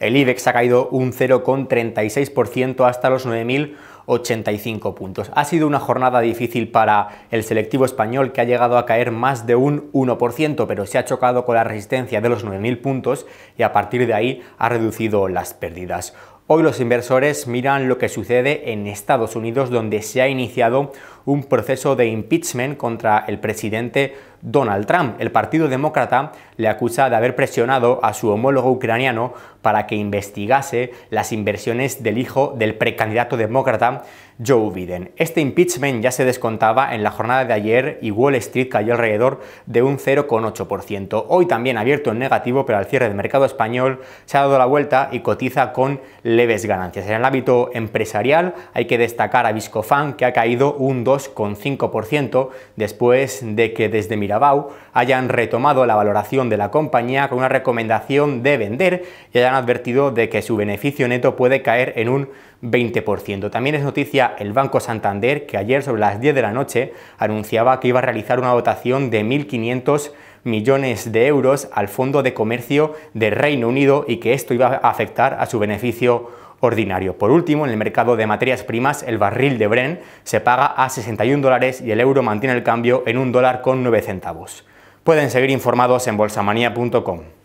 El IBEX ha caído un 0,36% hasta los 9.085 puntos. Ha sido una jornada difícil para el selectivo español que ha llegado a caer más de un 1%, pero se ha chocado con la resistencia de los 9.000 puntos y a partir de ahí ha reducido las pérdidas. Hoy los inversores miran lo que sucede en Estados Unidos, donde se ha iniciado un proceso de impeachment contra el presidente Donald Trump. El Partido Demócrata le acusa de haber presionado a su homólogo ucraniano para que investigase las inversiones del hijo del precandidato demócrata Joe Biden. Este impeachment ya se descontaba en la jornada de ayer y Wall Street cayó alrededor de un 0,8%. Hoy también ha abierto en negativo, pero al cierre del mercado español se ha dado la vuelta y cotiza con leves ganancias. En el ámbito empresarial hay que destacar a Viscofan que ha caído un 2,5% después de que desde mi hayan retomado la valoración de la compañía con una recomendación de vender y hayan advertido de que su beneficio neto puede caer en un 20%. También es noticia el Banco Santander, que ayer sobre las 10 de la noche anunciaba que iba a realizar una dotación de 1.500 millones de euros al Fondo de Comercio de Reino Unido y que esto iba a afectar a su beneficio ordinario. Por último, en el mercado de materias primas, el barril de Bren se paga a 61 dólares y el euro mantiene el cambio en un dólar con 9 centavos. Pueden seguir informados en bolsamanía.com.